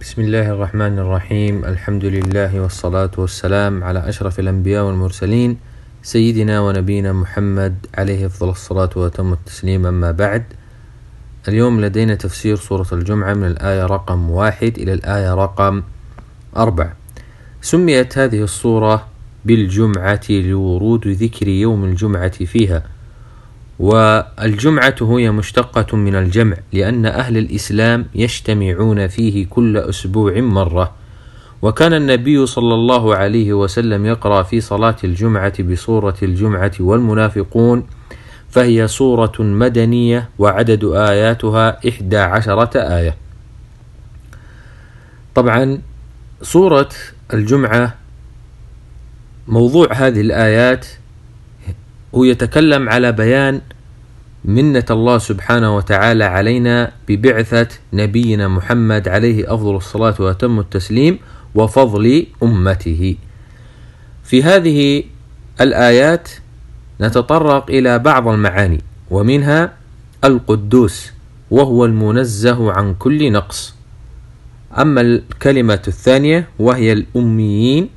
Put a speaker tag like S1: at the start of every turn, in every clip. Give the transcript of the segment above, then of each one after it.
S1: بسم الله الرحمن الرحيم الحمد لله والصلاة والسلام على أشرف الأنبياء والمرسلين سيدنا ونبينا محمد عليه أفضل الصلاة وأتم التسليم أما بعد اليوم لدينا تفسير سورة الجمعة من الآية رقم واحد إلى الآية رقم أربع سميت هذه الصورة بالجمعة لورود ذكر يوم الجمعة فيها والجمعة هي مشتقة من الجمع لأن أهل الإسلام يجتمعون فيه كل أسبوع مرة وكان النبي صلى الله عليه وسلم يقرأ في صلاة الجمعة بصورة الجمعة والمنافقون فهي صورة مدنية وعدد آياتها إحدى عشرة آية طبعا صورة الجمعة موضوع هذه الآيات هو يتكلم على بيان منة الله سبحانه وتعالى علينا ببعثة نبينا محمد عليه أفضل الصلاة وأتم التسليم وفضل أمته. في هذه الآيات نتطرق إلى بعض المعاني ومنها القدوس وهو المنزه عن كل نقص. أما الكلمة الثانية وهي الأميين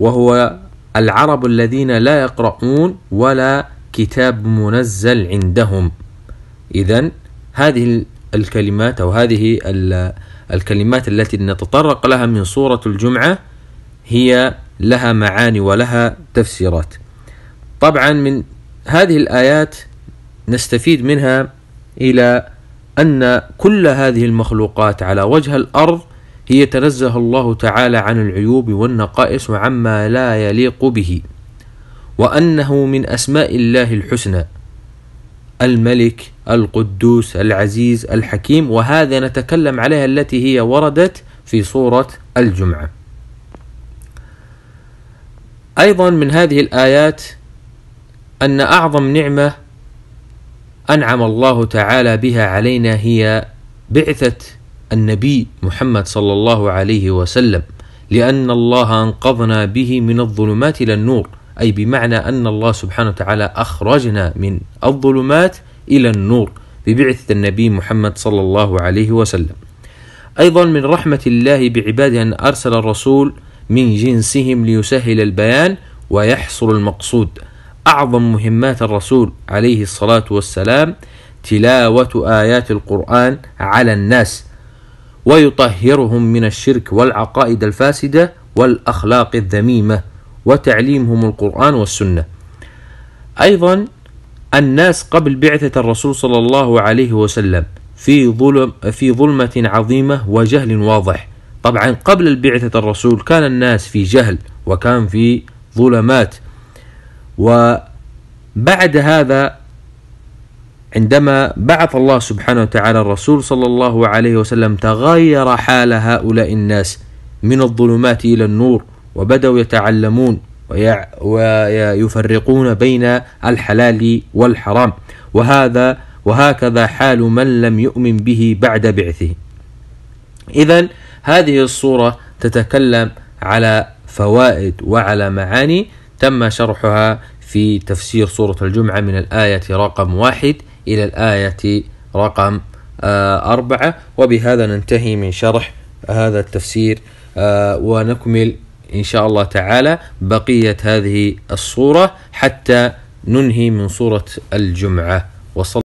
S1: وهو العرب الذين لا يقرؤون ولا كتاب منزل عندهم إذا هذه الكلمات أو هذه الكلمات التي نتطرق لها من سورة الجمعة هي لها معاني ولها تفسيرات طبعا من هذه الآيات نستفيد منها إلى أن كل هذه المخلوقات على وجه الأرض هي تنزه الله تعالى عن العيوب والنقائص وعما لا يليق به وأنه من أسماء الله الحسنى الملك القدوس العزيز الحكيم وهذا نتكلم عليها التي هي وردت في سورة الجمعة أيضا من هذه الآيات أن أعظم نعمة أنعم الله تعالى بها علينا هي بعثة النبي محمد صلى الله عليه وسلم لأن الله أنقذنا به من الظلمات إلى النور أي بمعنى أن الله سبحانه وتعالى أخرجنا من الظلمات إلى النور ببعثة النبي محمد صلى الله عليه وسلم أيضا من رحمة الله بعباده أن أرسل الرسول من جنسهم ليسهل البيان ويحصل المقصود أعظم مهمات الرسول عليه الصلاة والسلام تلاوة آيات القرآن على الناس ويطهرهم من الشرك والعقائد الفاسدة والأخلاق الذميمة وتعليمهم القرآن والسنة أيضا الناس قبل بعثة الرسول صلى الله عليه وسلم في ظلم في ظلمة عظيمة وجهل واضح طبعا قبل بعثة الرسول كان الناس في جهل وكان في ظلمات وبعد هذا عندما بعث الله سبحانه وتعالى الرسول صلى الله عليه وسلم تغير حال هؤلاء الناس من الظلمات إلى النور وبدأوا يتعلمون ويفرقون بين الحلال والحرام وهذا وهكذا حال من لم يؤمن به بعد بعثه إذا هذه الصورة تتكلم على فوائد وعلى معاني تم شرحها في تفسير سورة الجمعة من الآية رقم واحد إلى الآية رقم آه، أربعة وبهذا ننتهي من شرح هذا التفسير آه، ونكمل إن شاء الله تعالى بقية هذه الصورة حتى ننهي من صورة الجمعة وصل